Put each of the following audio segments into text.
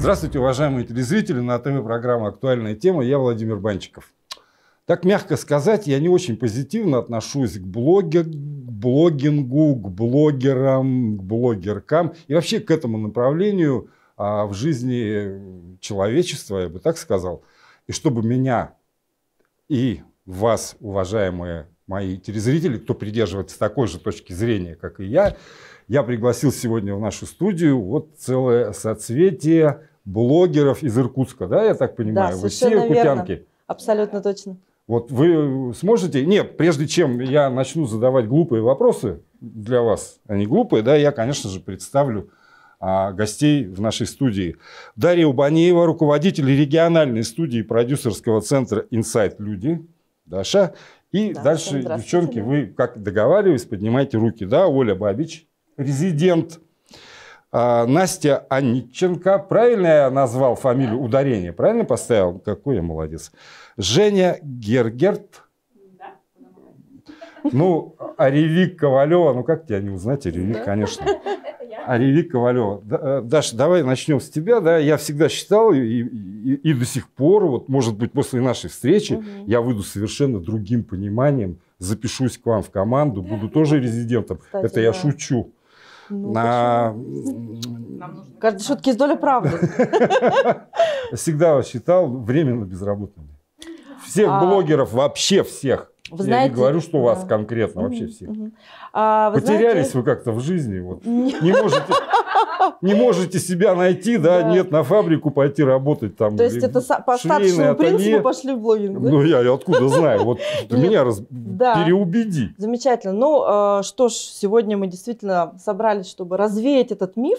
Здравствуйте, уважаемые телезрители. На ТМ программа «Актуальная тема». Я Владимир Банчиков. Так мягко сказать, я не очень позитивно отношусь к, блогер, к блогингу, к блогерам, к блогеркам и вообще к этому направлению а, в жизни человечества, я бы так сказал. И чтобы меня и вас, уважаемые мои телезрители, кто придерживается такой же точки зрения, как и я, я пригласил сегодня в нашу студию вот целое соцветие блогеров из Иркутска, да, я так понимаю? Да, Вы все иркутянки. Верно. Абсолютно точно. Вот вы сможете... Нет, прежде чем я начну задавать глупые вопросы для вас, они а глупые, да, я, конечно же, представлю а, гостей в нашей студии. Дарья Убанеева, руководитель региональной студии продюсерского центра «Инсайт Люди». Даша. И да, дальше, девчонки, вы, как договаривались, поднимайте руки. Да, Оля Бабич, резидент а, Настя Аниченко. Правильно я назвал фамилию ударение? Правильно поставил? Какой я молодец. Женя Гергерт. Ну, Аревик Ковалева. Ну, как тебя не узнать? Аревик, конечно. Аревик Ковалева. Э, Даша, давай начнем с тебя. Да? Я всегда считал и, и, и до сих пор, вот, может быть, после нашей встречи я выйду совершенно другим пониманием, запишусь к вам в команду, буду тоже резидентом. Кстати, Это я да. шучу. Ну, а, нужно... Каждой шутки есть доля правды. Всегда считал временно безработными. Всех а. блогеров, вообще всех. Вы знаете, я не говорю, что у вас да. конкретно, вообще всех. А, Потерялись знаете... вы как-то в жизни, вот. не можете не можете себя найти, да, да. нет, на фабрику пойти работать там. То есть это по старшему принципу пошли в блогинг, да? Ну, я, я откуда знаю, вот меня раз... да. переубеди. Замечательно. Ну, э, что ж, сегодня мы действительно собрались, чтобы развеять этот миф,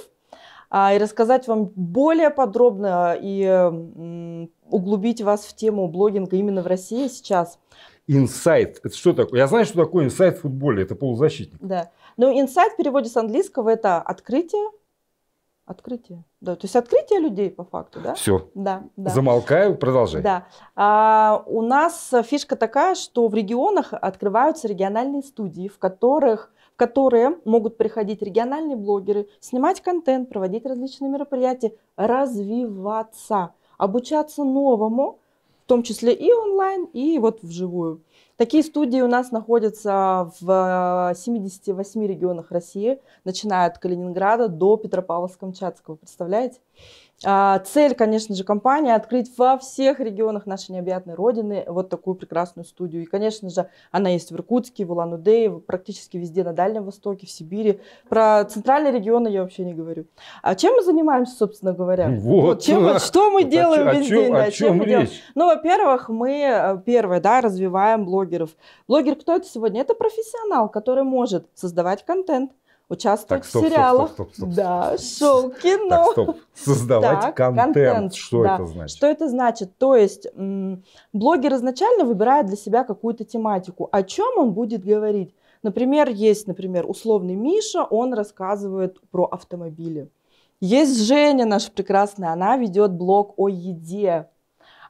а, и рассказать вам более подробно и углубить вас в тему блогинга именно в России сейчас. Инсайт. Это что такое? Я знаю, что такое инсайт в футболе. Это полузащитник. Да. Но ну, инсайт в переводе с английского это открытие, Открытие. Да, то есть открытие людей по факту, да? Все. Да. да. Замолкаю, продолжай. Да. А, у нас фишка такая, что в регионах открываются региональные студии, в которых в которые могут приходить региональные блогеры, снимать контент, проводить различные мероприятия, развиваться, обучаться новому, том числе и онлайн, и вот вживую. Такие студии у нас находятся в 78 э, регионах России, начиная от Калининграда до Петропавловска-Камчатского, представляете? А, цель, конечно же, компании открыть во всех регионах нашей необъятной родины вот такую прекрасную студию. И, конечно же, она есть в Иркутске, в Улан-Удэ, практически везде на Дальнем Востоке, в Сибири. Про центральные регионы я вообще не говорю. А чем мы занимаемся, собственно говоря? Ну вот. вот чем, вот, что мы а делаем а весь чем, день? А о чем, чем мы делаем? Ну, во-первых, мы, э, первое, да, развиваем блогеров. Блогер кто это сегодня? Это профессионал, который может создавать контент, участвовать так, стоп, в сериалах, стоп, стоп, стоп, стоп, да, шоу, кино. Так, стоп. Создавать так, контент. контент. Что да. это значит? Что это значит? То есть блогер изначально выбирает для себя какую-то тематику, о чем он будет говорить. Например, есть, например, условный Миша, он рассказывает про автомобили. Есть Женя наша прекрасная, она ведет блог о еде.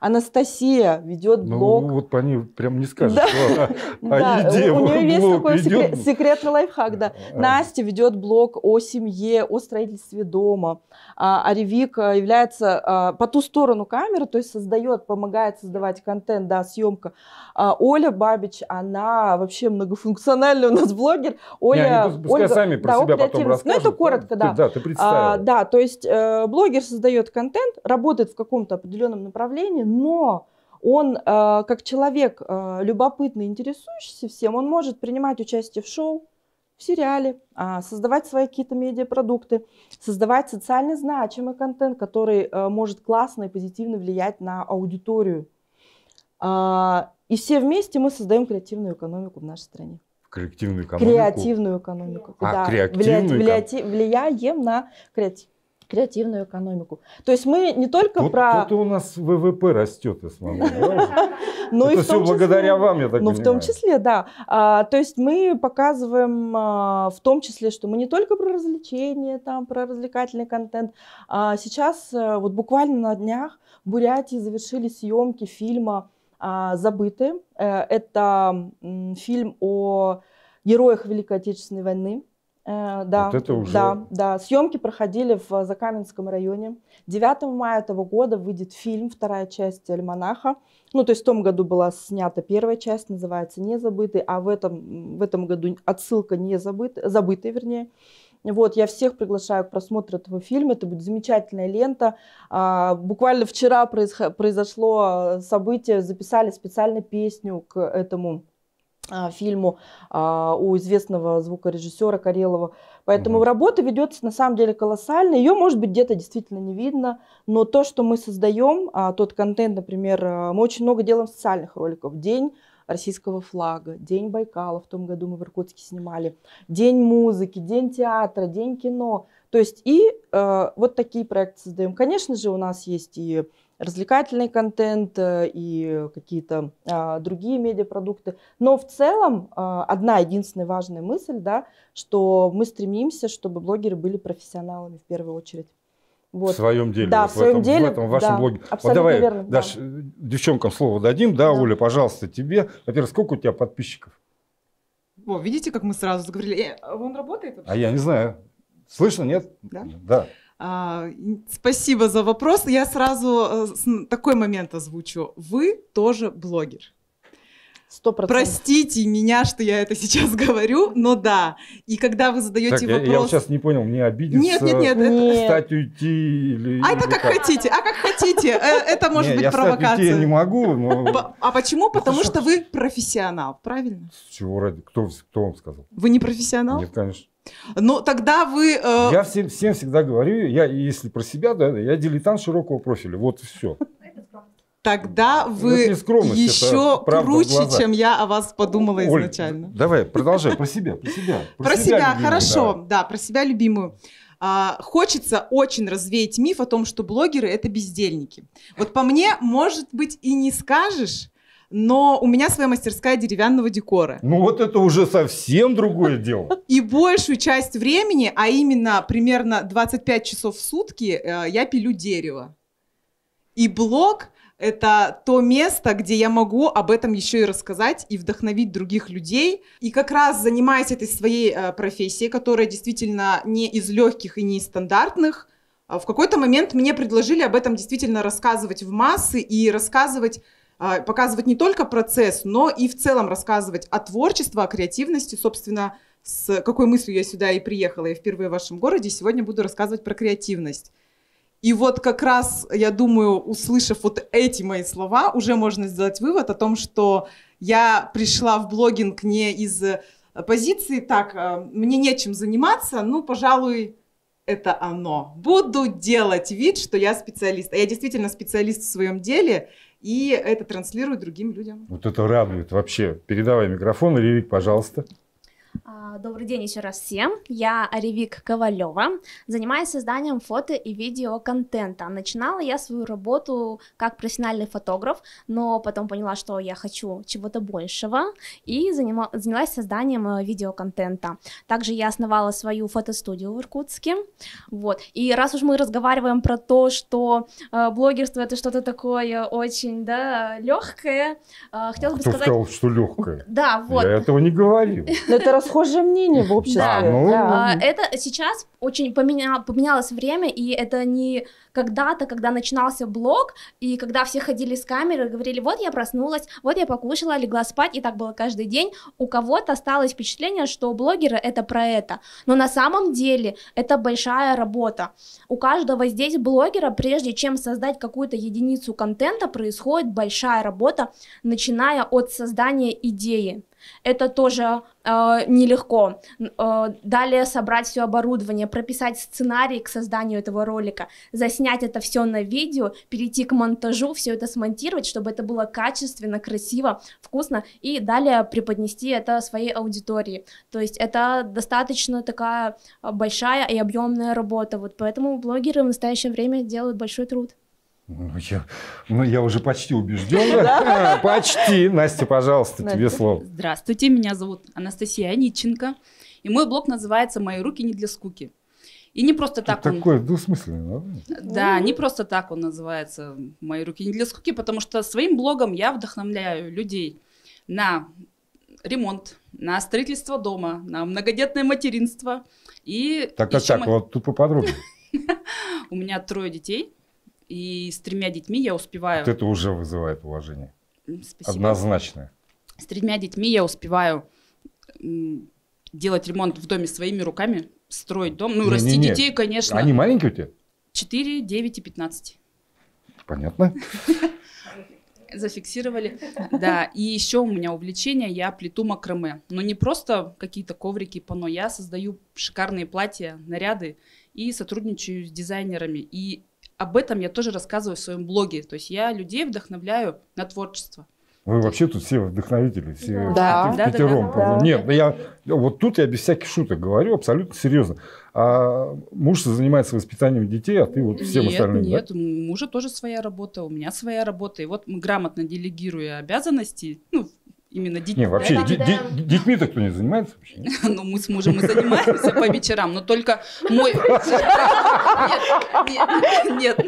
Анастасия ведет ну, блог. Ну, вот по ней прям не скажешь. Да. О, да. еде У нее есть такой секрет, секретный лайфхак, да. А. Настя ведет блог о семье, о строительстве дома. А, Аревик э, является а, по ту сторону камеры, то есть создает, помогает создавать контент, да, съемка. А, Оля Бабич, она вообще многофункциональный у нас блогер. Оля, Не, они, Ольга, сами про да, себя потом расскажут. Ну, это коротко, да. Ты, да, ты а, представила. А, да, то есть э, блогер создает контент, работает в каком-то определенном направлении, но он, э, как человек э, любопытный, интересующийся всем, он может принимать участие в шоу, в сериале, а, создавать свои какие-то медиапродукты, создавать социально значимый контент, который э, может классно и позитивно влиять на аудиторию. А, и все вместе мы создаем креативную экономику в нашей стране. Коллективную экономику? Креативную экономику. А, да. креативную? Влия... Влия... Влияем на креатив креативную экономику. То есть мы не только тут, про... Тут у нас ВВП растет, я смотрю. Ну, Это все благодаря вам, я так понимаю. Ну, в том числе, да. А, то есть мы показываем а, в том числе, что мы не только про развлечения, там, про развлекательный контент. А сейчас, э, вот буквально на днях в Бурятии завершили съемки фильма «Забыты». Э, это фильм о героях Великой Отечественной войны. Э, да, вот это уже... да, да. Съемки проходили в Закаменском районе. 9 мая этого года выйдет фильм, вторая часть «Альманаха». Ну, то есть в том году была снята первая часть, называется «Незабытый», а в этом, в этом году отсылка "Незабытый", «Забытый», вернее. Вот, я всех приглашаю к просмотру этого фильма. Это будет замечательная лента. А, буквально вчера произошло э, событие, записали специально песню к этому фильму а, у известного звукорежиссера Карелова. Поэтому угу. работа ведется на самом деле колоссально. Ее, может быть, где-то действительно не видно, но то, что мы создаем, а, тот контент, например, а, мы очень много делаем социальных роликов. День российского флага, День Байкала в том году мы в Иркутске снимали, День музыки, День театра, День кино. То есть и э, вот такие проекты создаем. Конечно же, у нас есть и развлекательный контент э, и какие-то а, другие медиапродукты. Но в целом а, одна единственная важная мысль, да, что мы стремимся, чтобы блогеры были профессионалами в первую очередь. Вот. В своем деле. Да, вот в своем этом, деле. В этом вашем да, блоге. вот давай, верно, Даш, да. девчонкам слово дадим. Да, да, Оля, пожалуйста, тебе. Во-первых, сколько у тебя подписчиков? О, видите, как мы сразу заговорили. Э, он работает вообще? А я не знаю. Слышно, нет? Да. да. А, спасибо за вопрос. Я сразу э, такой момент озвучу. Вы тоже блогер. 100%. Простите меня, что я это сейчас говорю, но да. И когда вы задаете так, вопрос... Я, я вот сейчас не понял, мне обидеться, нет, нет, нет, это... встать, уйти или... А это как, как хотите, а как хотите. Э, это может быть провокация. я не могу, но... А почему? Ну, Потому что вы профессионал, правильно? С чего ради? Кто вам сказал? Вы не профессионал? Нет, конечно. Но тогда вы... Э... Я всем, всем всегда говорю, я, если про себя, да, я дилетант широкого профиля, вот все. Тогда вы еще круче, чем я о вас подумала Оль, изначально. Давай, продолжай, про себя, про себя. Про, про себя, себя любимую, хорошо, да. да, про себя любимую. А, хочется очень развеять миф о том, что блогеры это бездельники. Вот по мне, может быть, и не скажешь, но у меня своя мастерская деревянного декора. Ну вот это уже совсем другое дело. И большую часть времени, а именно примерно 25 часов в сутки, э, я пилю дерево. И блог — это то место, где я могу об этом еще и рассказать и вдохновить других людей. И как раз занимаясь этой своей э, профессией, которая действительно не из легких и не из стандартных, э, в какой-то момент мне предложили об этом действительно рассказывать в массы и рассказывать а, показывать не только процесс, но и в целом рассказывать о творчестве, о креативности, собственно, с какой мыслью я сюда и приехала, я впервые в вашем городе, сегодня буду рассказывать про креативность. И вот как раз, я думаю, услышав вот эти мои слова, уже можно сделать вывод о том, что я пришла в блогинг не из позиции, так, э, мне нечем заниматься, ну, пожалуй, это оно. Буду делать вид, что я специалист. А я действительно специалист в своем деле, и это транслирует другим людям. Вот это радует вообще. Передавай микрофон, Лилик, пожалуйста. А, добрый день еще раз всем. Я Аревик Ковалева, занимаюсь созданием фото и видео контента. Начинала я свою работу как профессиональный фотограф, но потом поняла, что я хочу чего-то большего и занима- занялась созданием э, контента. Также я основала свою фотостудию в Иркутске. Вот. И раз уж мы разговариваем про то, что э, блогерство это что-то такое очень да, легкое, э, хотелось Кто бы сказать... сказал, что легкое? Да, вот. Я этого не говорил. это расхожее же мнение в обществе. Да, ну... да. А, это сейчас очень поменя... поменялось время, и это не когда-то, когда начинался блог, и когда все ходили с камеры, говорили, вот я проснулась, вот я покушала, легла спать, и так было каждый день, у кого-то осталось впечатление, что блогеры это про это. Но на самом деле это большая работа. У каждого здесь блогера, прежде чем создать какую-то единицу контента, происходит большая работа, начиная от создания идеи. Это тоже э, нелегко. Э, далее собрать все оборудование, прописать сценарий к созданию этого ролика, заснять это все на видео, перейти к монтажу, все это смонтировать, чтобы это было качественно, красиво, вкусно, и далее преподнести это своей аудитории. То есть это достаточно такая а, большая и объемная работа, вот поэтому блогеры в настоящее время делают большой труд. Ну, я, ну, я уже почти убежден. Почти. Настя, пожалуйста, тебе слово. Здравствуйте, меня зовут Анастасия Ниченко. И мой блог называется «Мои руки не для скуки». И не просто так Тут он... Такое двусмысленное. Да? да, не просто так он называется «Мои руки не для скуки», потому что своим блогом я вдохновляю людей на ремонт, на строительство дома, на многодетное материнство. И так, так, так, мы... вот тут поподробнее. У меня трое детей, и с тремя детьми я успеваю... Вот это уже вызывает уважение. Спасибо. Однозначно. С тремя детьми я успеваю делать ремонт в доме своими руками, строить дом. Ну, не, расти не, не. детей, конечно. Они маленькие у тебя? 4, 9 и 15. Понятно. Зафиксировали. Да, и еще у меня увлечение, я плету макраме. Но ну, не просто какие-то коврики, пано. Я создаю шикарные платья, наряды и сотрудничаю с дизайнерами. И об этом я тоже рассказываю в своем блоге. То есть я людей вдохновляю на творчество. Вы вообще тут все вдохновители, все да. да, пятером. Да, да, да. Нет, я, вот тут я без всяких шуток говорю, абсолютно серьезно. А муж занимается воспитанием детей, а ты вот всем нет, остальным, Нет, да? у мужа тоже своя работа, у меня своя работа. И вот мы грамотно делегируя обязанности, ну, именно детьми. Не, вообще, да, да. детьми-то кто не занимается вообще? Ну, мы с мужем и занимаемся по вечерам, но только мой... Нет,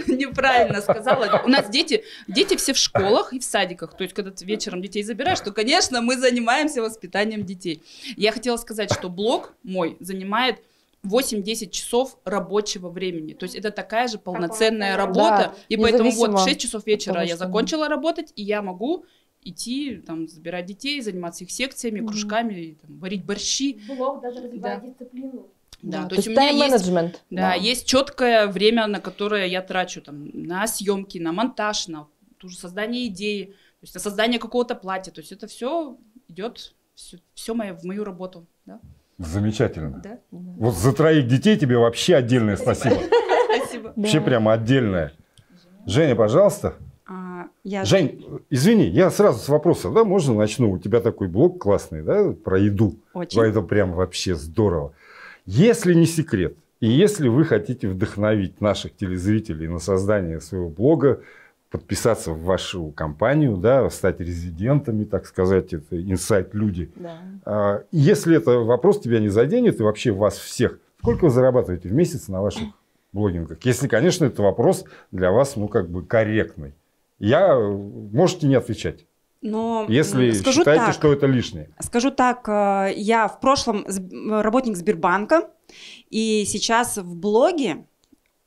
неправильно сказала. У нас дети, дети все в школах и в садиках. То есть, когда ты вечером детей забираешь, то, конечно, мы занимаемся воспитанием детей. Я хотела сказать, что блог мой занимает 8-10 часов рабочего времени. То есть это такая же полноценная работа. Да, и поэтому вот в 6 часов вечера я закончила работать, и я могу идти, там, забирать детей, заниматься их секциями, mm-hmm. кружками, там, варить борщи. Блог даже развивает да. дисциплину. Да, да, то есть, есть у меня менеджмент. есть, да, да, есть четкое время, на которое я трачу там на съемки, на монтаж, на ту же создание идеи, то есть на создание какого-то платья, то есть это все идет все, все мое, в мою работу, да. Замечательно. Да? Вот за троих детей тебе вообще отдельное спасибо. Спасибо. Вообще прямо отдельное. Женя, пожалуйста я... Жень, извини, я сразу с вопроса, да, можно начну? У тебя такой блог классный, да, про еду. Очень. Это прям вообще здорово. Если не секрет, и если вы хотите вдохновить наших телезрителей на создание своего блога, подписаться в вашу компанию, да, стать резидентами, так сказать, это инсайт люди. Да. А, если это вопрос тебя не заденет и вообще вас всех, сколько вы зарабатываете в месяц на ваших блогингах? Если, конечно, это вопрос для вас, ну, как бы корректный я э, можете не отвечать. Но если скажу считаете, так, что это лишнее. Скажу так, э, я в прошлом э, работник Сбербанка, и сейчас в блоге,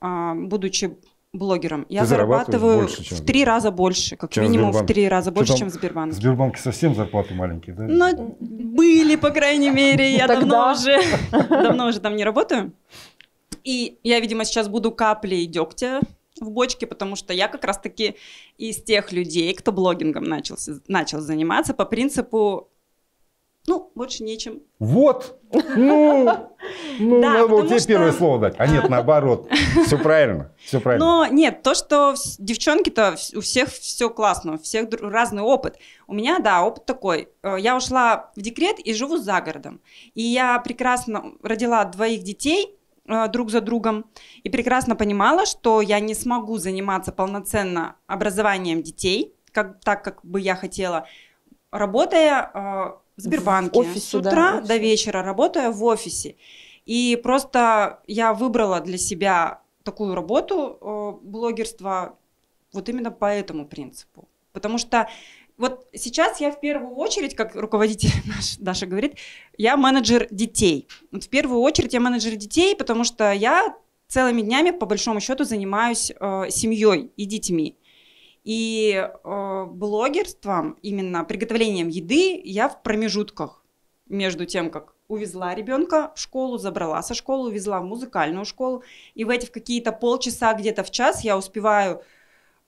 а, будучи блогером, Ты я зарабатываю больше, в три раза больше, как чем минимум Сбербанк. в три раза больше, Что там, чем в Сбербанке. В Сбербанке совсем зарплаты маленькие, да? Ну, были, по крайней мере, я давно уже, давно уже там не работаю. И я, видимо, сейчас буду каплей дегтя в бочке, потому что я как раз-таки из тех людей, кто блогингом начал, начал заниматься по принципу ну, больше нечем. Вот! Ну, ну да, надо было тебе что... первое слово дать. А нет, наоборот. Все правильно, все правильно. Но нет, то, что девчонки-то у всех все классно, у всех разный опыт. У меня, да, опыт такой. Э, я ушла в декрет и живу за городом. И я прекрасно родила двоих детей, Э, друг за другом и прекрасно понимала, что я не смогу заниматься полноценно образованием детей, как, так как бы я хотела, работая э, в Сбербанке в офисе, с утра да, офис. до вечера, работая в офисе. И просто я выбрала для себя такую работу э, блогерства вот именно по этому принципу. Потому что вот сейчас я в первую очередь, как руководитель наш Даша говорит, я менеджер детей. Вот в первую очередь я менеджер детей, потому что я целыми днями, по большому счету, занимаюсь э, семьей и детьми. И э, блогерством, именно приготовлением еды, я в промежутках между тем, как увезла ребенка в школу, забрала со школы, увезла в музыкальную школу. И в эти в какие-то полчаса, где-то в час я успеваю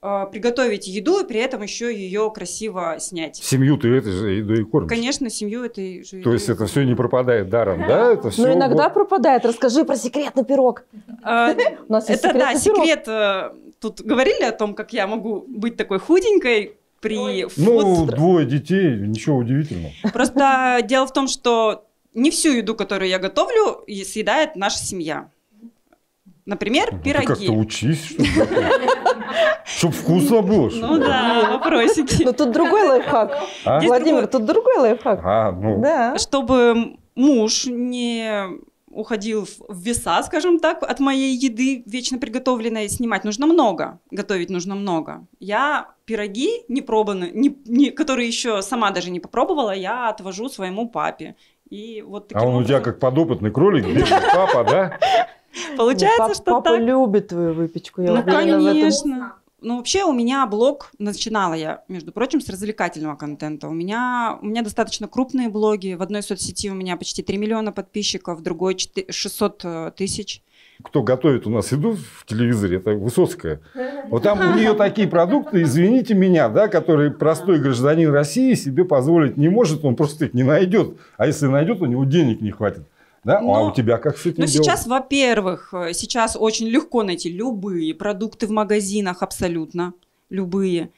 а, приготовить еду и при этом еще ее красиво снять. Семью ты этой же едой и кормишь? Конечно, семью этой же То есть это все не пропадает даром, да? Это ну, все Но иногда вот... пропадает. Расскажи про секретный пирог. А, У нас это да, секрет. Э, тут говорили о том, как я могу быть такой худенькой, при Ну, двое детей, ничего удивительного. Просто дело в том, что не всю еду, которую я готовлю, съедает наша семья. Например, ну, пироги. Ты как-то учись, что Чтоб вкусно было. Ну да, вопросики. Но ну, тут другой лайфхак. А? Владимир, тут другой лайфхак. А, ну. Да. Чтобы муж не уходил в веса, скажем так, от моей еды вечно приготовленной снимать нужно много, готовить нужно много. Я пироги не пробаны, не, которые еще сама даже не попробовала, я отвожу своему папе. И вот а он образом... у тебя как подопытный кролик, папа, да? Получается, что папа любит твою выпечку. ну, конечно. Ну, вообще у меня блог, начинала я, между прочим, с развлекательного контента. У меня, у меня достаточно крупные блоги. В одной соцсети у меня почти 3 миллиона подписчиков, в другой 4, 600 э, тысяч. Кто готовит у нас еду в телевизоре, это Высоцкая. Вот там у нее такие продукты, извините меня, да, которые простой гражданин России себе позволить не может, он просто их не найдет. А если найдет, у него денег не хватит. Да? Но, а у тебя как с этим Но ну, сейчас, во-первых, э, сейчас очень легко найти любые продукты в магазинах абсолютно, любые.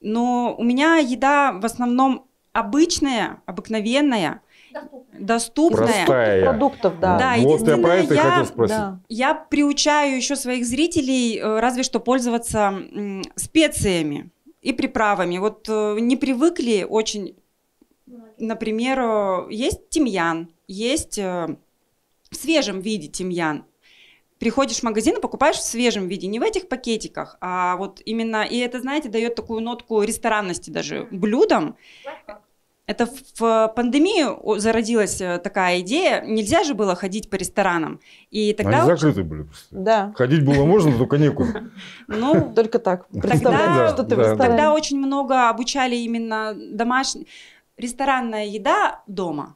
Но у меня еда в основном обычная, обыкновенная, доступная. доступная. Простая. Продуктов, да. да ну, вот я про это я, хотел спросить. Да. Я приучаю еще своих зрителей э, разве что пользоваться специями и приправами. Вот э, не привыкли очень, например, есть тимьян есть э, в свежем виде тимьян. Приходишь в магазин и покупаешь в свежем виде, не в этих пакетиках, а вот именно, и это, знаете, дает такую нотку ресторанности даже блюдам. Это в пандемию зародилась э, такая идея. Нельзя же было ходить по ресторанам. И тогда... Они закрыты были. Да. Ходить было можно, только некуда. Ну, только так. Тогда, очень много обучали именно домашней... Ресторанная еда дома.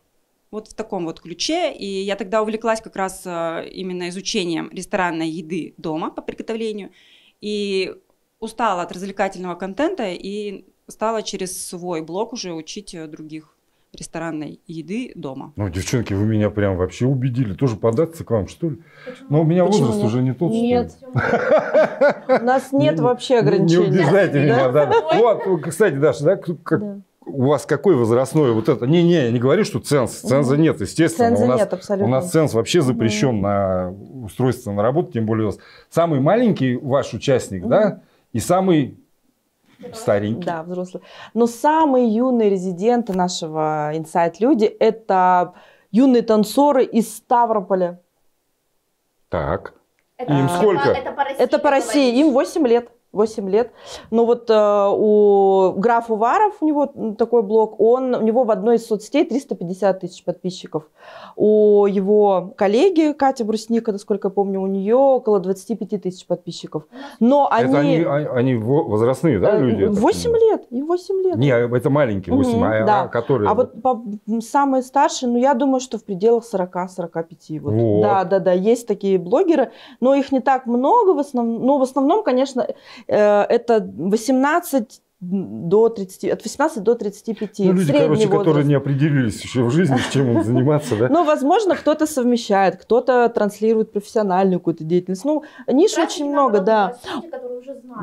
Вот в таком вот ключе. И я тогда увлеклась как раз э, именно изучением ресторанной еды дома по приготовлению. И устала от развлекательного контента и стала через свой блог уже учить э, других ресторанной еды дома. Ну, девчонки, вы меня прям вообще убедили. Тоже податься к вам, что ли? Почему? Но ну, у меня Почему возраст нет? уже не тот, Нет. У нас нет вообще ограничений. Не убеждайте меня, да. Вот, кстати, Даша, да, у вас какой возрастной вот это? Не, не, я не говорю, что ценз. Ценза нет, естественно. Ценза у нас, нет, абсолютно. У нас ценз вообще запрещен на устройство на работу, тем более у вас. Самый маленький ваш участник, да, и самый старенький. Да, взрослый. Но самые юные резиденты нашего Inside люди – это юные танцоры из Ставрополя. Так. Это, им сколько? Это по России. Это по России. Им 8 лет. 8 лет. Но вот э, у граф Уваров, у него такой блог, он, у него в одной из соцсетей 350 тысяч подписчиков. У его коллеги Катя Брусника, насколько я помню, у нее около 25 тысяч подписчиков. Но они... Это они, они возрастные, да, э, люди? 8 лет, и 8 лет. Не, а это маленькие 8, угу, а, а, да. а которые... А вот по, самые старшие, ну, я думаю, что в пределах 40-45. Вот. Вот. Да, да, да, есть такие блогеры, но их не так много в основном, но в основном, конечно, Э, это 18 до 30, от 18 до 35. Ну, люди, короче, возраст. которые не определились еще в жизни, чем им заниматься, да? Ну, возможно, кто-то совмещает, кто-то транслирует профессиональную какую-то деятельность. Ну, ниш очень много, да.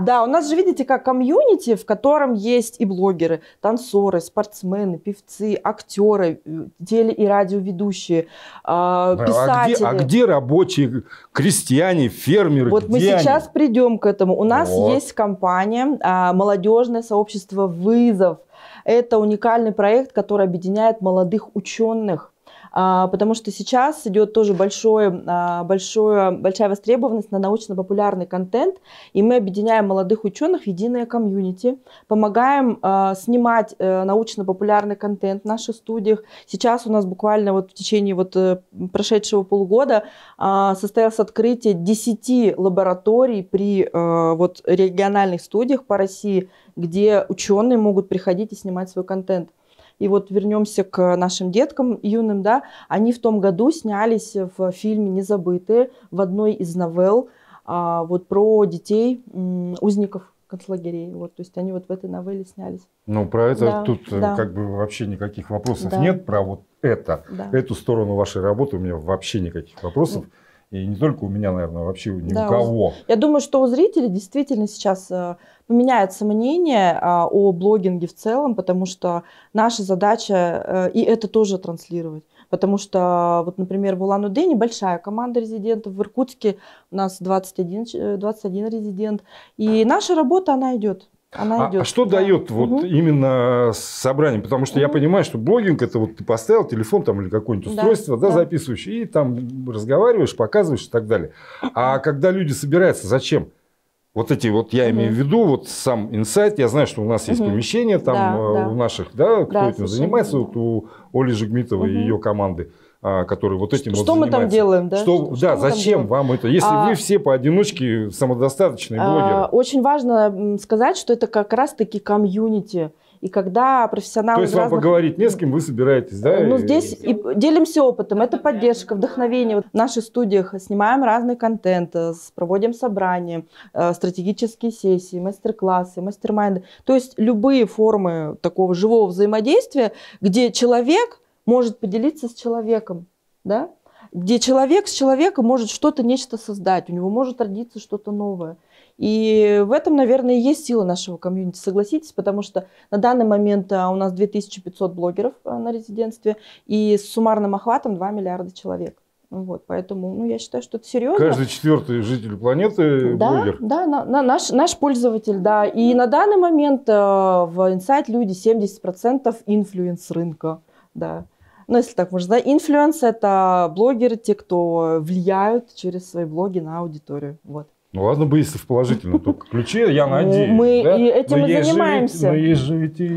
Да, у нас же, видите, как комьюнити, в котором есть и блогеры, танцоры, спортсмены, певцы, актеры, теле- и радиоведущие, писатели. А где, а где рабочие, крестьяне, фермеры? Вот мы сейчас придем к этому. У нас есть компания а, молодежная сообщество «Вызов». Это уникальный проект, который объединяет молодых ученых, а, потому что сейчас идет тоже большое, а, большое, большая востребованность на научно-популярный контент, и мы объединяем молодых ученых в единое комьюнити, помогаем а, снимать э, научно-популярный контент в наших студиях. Сейчас у нас буквально вот в течение вот э, прошедшего полугода состоялось открытие 10 лабораторий при э, вот региональных студиях по России, где ученые могут приходить и снимать свой контент. И вот вернемся к нашим деткам юным, да, они в том году снялись в фильме «Незабытые» в одной из новелл а, вот про детей узников концлагерей. Вот, то есть они вот в этой новелле снялись. Ну, про это да, тут э, да. как бы вообще никаких вопросов да. нет, про вот это. Да. Эту сторону вашей работы у меня вообще никаких вопросов. И не только у меня, наверное, а вообще ни да, у кого. Я думаю, что у зрителей действительно сейчас э, поменяется мнение а, о блогинге в целом, потому что наша задача, э, и это тоже транслировать, потому что, вот, например, в Улан-Удэ небольшая команда резидентов, в Иркутске у нас 21, 21 э, резидент, и наша работа, она идет. Она а, идет. а что да. дает вот угу. именно собрание? Потому что угу. я понимаю, что блогинг это вот ты поставил телефон там или какое-нибудь устройство, да, да, записываешь и там разговариваешь, показываешь и так далее. А когда люди собираются, зачем? Вот эти вот я угу. имею в виду, вот сам инсайт, я знаю, что у нас есть угу. помещение там да, э, у да. наших, да, кто да, этим занимается, вот у Оли Жигмитовой угу. и ее команды а, который вот этим что вот мы там делаем да что, что да зачем вам это если а, вы все поодиночке самодостаточные а, блогеры очень важно сказать что это как раз таки комьюнити и когда профессионалы... То есть разных... вам поговорить не с кем, вы собираетесь, да? Ну, здесь и... И делимся опытом. Это поддержка, вдохновение. в наших студиях снимаем разный контент, э, проводим собрания, э, стратегические сессии, мастер-классы, мастер-майнды. То есть любые формы такого живого взаимодействия, где человек может поделиться с человеком, да? где человек с человеком может что-то, нечто создать, у него может родиться что-то новое. И в этом, наверное, и есть сила нашего комьюнити, согласитесь, потому что на данный момент а, у нас 2500 блогеров а, на резидентстве и с суммарным охватом 2 миллиарда человек. Вот, поэтому, ну, я считаю, что это серьезно. Каждый четвертый житель планеты да, блогер. Да, на, на, наш, наш пользователь, да. И на данный момент э, в Insight люди 70% инфлюенс рынка, да. Ну, если так можно сказать. Инфлюенс – это блогеры, те, кто влияют через свои блоги на аудиторию, вот. Ну ладно бы, если в положительном только ключе, я ну, надеюсь. Мы да? и этим но и занимаемся. Же, но есть же ведь и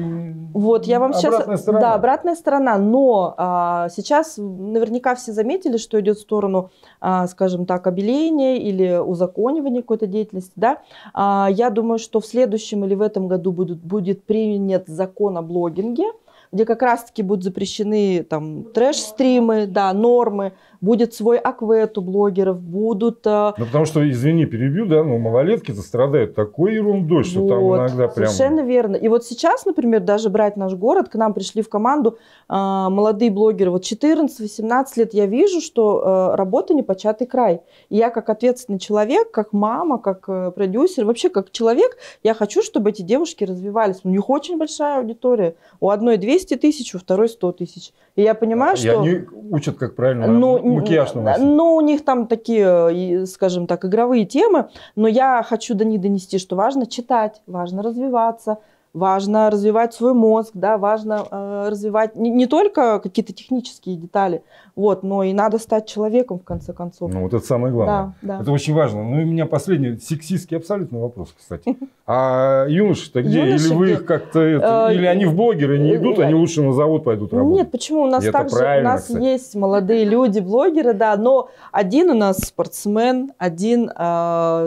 вот я вам сейчас... обратная сейчас... Сторона. Да, обратная сторона. Но а, сейчас наверняка все заметили, что идет в сторону, а, скажем так, обеления или узаконивания какой-то деятельности. Да? А, я думаю, что в следующем или в этом году будет будет принят закон о блогинге, где как раз-таки будут запрещены там трэш-стримы, да, нормы, будет свой аквет у блогеров, будут... А, ну, потому что, извини, перебью, да, но малолетки застрадают такой ерундой, что вот, там иногда прям... Совершенно верно. И вот сейчас, например, даже брать наш город, к нам пришли в команду э, молодые блогеры, вот 14-18 лет, я вижу, что э, работа непочатый край. И я как ответственный человек, как мама, как э, продюсер, вообще как человек, я хочу, чтобы эти девушки развивались. У них очень большая аудитория. У одной 200 тысяч, у второй 100 тысяч. И я понимаю, а, что... И они учат, как правильно ну, макияж на Ну, у них там такие, э, скажем так, игровые темы, но я хочу до них донести, что важно читать, важно развиваться, важно развивать свой мозг, да, важно э, развивать не, не только какие-то технические детали, вот, но и надо стать человеком в конце концов. Ну вот это самое главное. Да, да. Это очень важно. Ну и у меня последний сексистский абсолютно вопрос, кстати. А юноши-то где? Юноши или вы их как-то э, или они в блогеры не идут, они лучше на завод пойдут ну, работать? Нет, почему у нас также у нас есть молодые люди блогеры, да, но один у нас спортсмен, один э,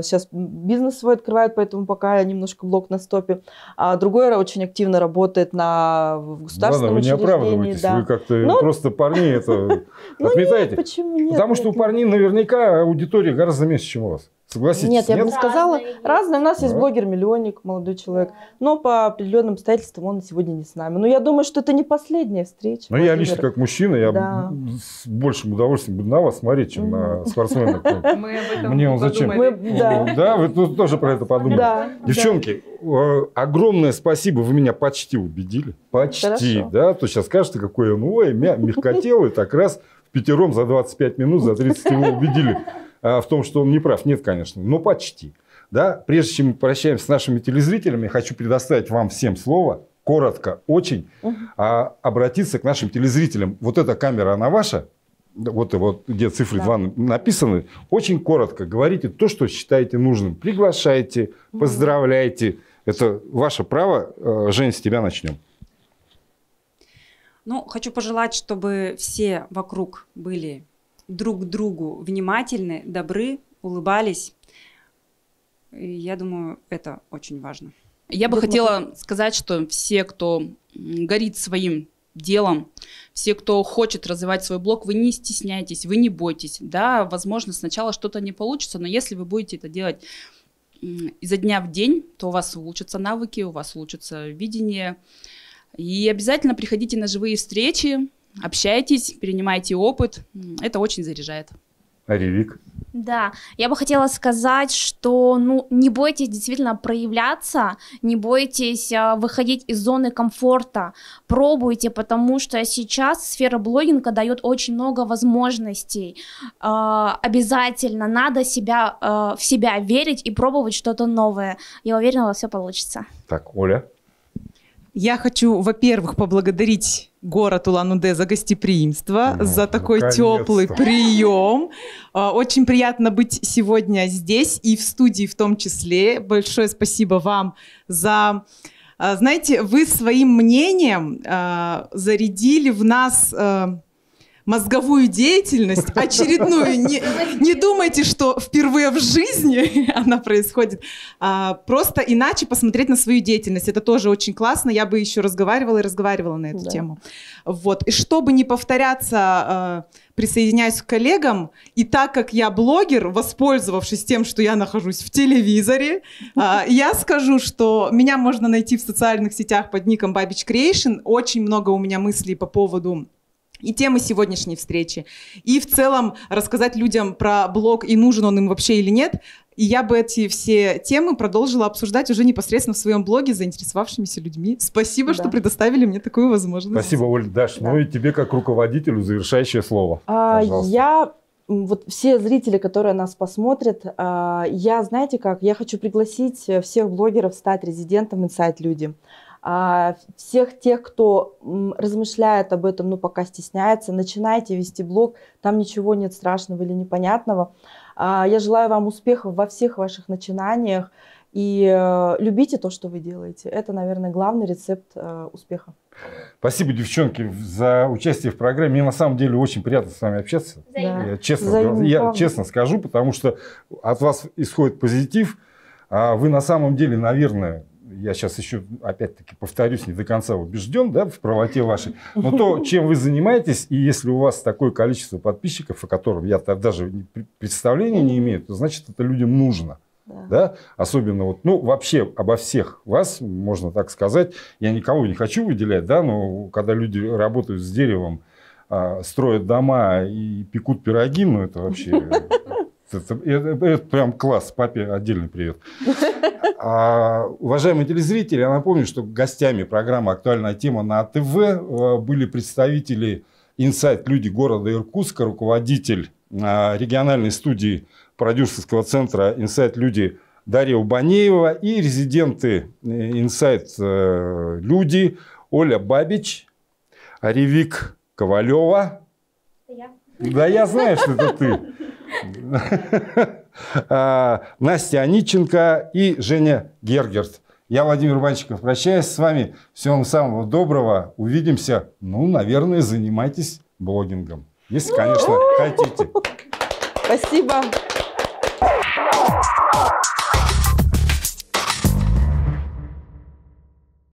сейчас бизнес свой открывает, поэтому пока немножко блог на стопе, а другой другой очень активно работает на в государственном Ладно, вы не оправдываетесь, да. вы как-то Но... Ну, просто парни это ну, отметаете. Почему нет? Потому что у парней наверняка аудитория гораздо меньше, чем у вас. Согласитесь? Нет, я нет? бы не сказала. Разные, Разные. У нас да. есть ну. блогер-миллионник, молодой человек. Да. Но по определенным обстоятельствам он сегодня не с нами. Но я думаю, что это не последняя встреча. Ну я лично как мужчина, я да. с большим удовольствием буду на вас смотреть, чем на спортсмена. Мы об этом Мне он зачем? Ну, да, вы тоже про это подумали. Девчонки, огромное спасибо, вы меня почти убедили. Почти, да? То сейчас скажете, какой он, ой, мягкотелый, так раз в пятером за 25 минут, за 30 его убедили. А в том, что он не прав. Нет, конечно, но почти. Да? Прежде чем мы прощаемся с нашими телезрителями, хочу предоставить вам всем слово, коротко, очень, угу. а, обратиться к нашим телезрителям. Вот эта камера, она ваша? Вот, вот где цифры да. 2 написаны. Очень коротко говорите то, что считаете нужным. Приглашайте, поздравляйте. Это ваше право. А, Жень, с тебя начнем. Ну, хочу пожелать, чтобы все вокруг были друг к другу внимательны, добры, улыбались. я думаю, это очень важно. Я бы хотела сказать, что все, кто горит своим делом. Все, кто хочет развивать свой блог, вы не стесняйтесь, вы не бойтесь. Да, возможно, сначала что-то не получится, но если вы будете это делать изо дня в день, то у вас улучшатся навыки, у вас улучшится видение. И обязательно приходите на живые встречи, общайтесь, перенимайте опыт. Это очень заряжает. Аревик. Да, я бы хотела сказать, что ну, не бойтесь действительно проявляться, не бойтесь а, выходить из зоны комфорта, пробуйте, потому что сейчас сфера блогинга дает очень много возможностей. Э, обязательно надо себя, э, в себя верить и пробовать что-то новое. Я уверена, у вас все получится. Так, Оля. Я хочу, во-первых, поблагодарить город Улан-Удэ за гостеприимство, ну, за такой теплый прием. А, очень приятно быть сегодня здесь и в студии в том числе. Большое спасибо вам за... А, знаете, вы своим мнением а, зарядили в нас мозговую деятельность, очередную. Не, не думайте, что впервые в жизни она происходит. А, просто иначе посмотреть на свою деятельность. Это тоже очень классно. Я бы еще разговаривала и разговаривала на эту да. тему. Вот. И чтобы не повторяться, а, присоединяюсь к коллегам. И так как я блогер, воспользовавшись тем, что я нахожусь в телевизоре, а, я скажу, что меня можно найти в социальных сетях под ником Babbage Creation. Очень много у меня мыслей по поводу и темы сегодняшней встречи, и в целом рассказать людям про блог и нужен он им вообще или нет. И я бы эти все темы продолжила обсуждать уже непосредственно в своем блоге с заинтересовавшимися людьми. Спасибо, да. что предоставили мне такую возможность. Спасибо, Оль. Даш, да. ну и тебе как руководителю завершающее слово. А, я вот все зрители, которые нас посмотрят, а, я, знаете как, я хочу пригласить всех блогеров стать резидентом Insight Люди. А, всех тех, кто размышляет об этом, но ну, пока стесняется, начинайте вести блог, там ничего нет страшного или непонятного. А, я желаю вам успехов во всех ваших начинаниях и э, любите то, что вы делаете. Это, наверное, главный рецепт э, успеха. Спасибо, девчонки, за участие в программе. Мне на самом деле очень приятно с вами общаться. Взаимно. Я, честно, я честно скажу, потому что от вас исходит позитив. А вы на самом деле, наверное, я сейчас еще, опять-таки, повторюсь, не до конца убежден да, в правоте вашей, но то, чем вы занимаетесь, и если у вас такое количество подписчиков, о котором я даже представления не имею, то значит, это людям нужно. Да. да, особенно вот, ну, вообще обо всех вас, можно так сказать, я никого не хочу выделять, да, но когда люди работают с деревом, а, строят дома и пекут пироги, ну, это вообще Это, это, это, прям класс. Папе отдельный привет. А, уважаемые телезрители, я напомню, что гостями программы «Актуальная тема» на ТВ э, были представители "Insight Люди города Иркутска», руководитель а, региональной студии продюсерского центра "Insight Люди» Дарья Убанеева и резиденты "Insight э, э, Люди» Оля Бабич, Ревик Ковалева. Я. Да я знаю, что это ты. А, Настя Аниченко и Женя Гергерт. Я Владимир Банчиков. Прощаюсь с вами. Всего вам самого доброго. Увидимся. Ну, наверное, занимайтесь блогингом. Если, конечно, хотите. Спасибо.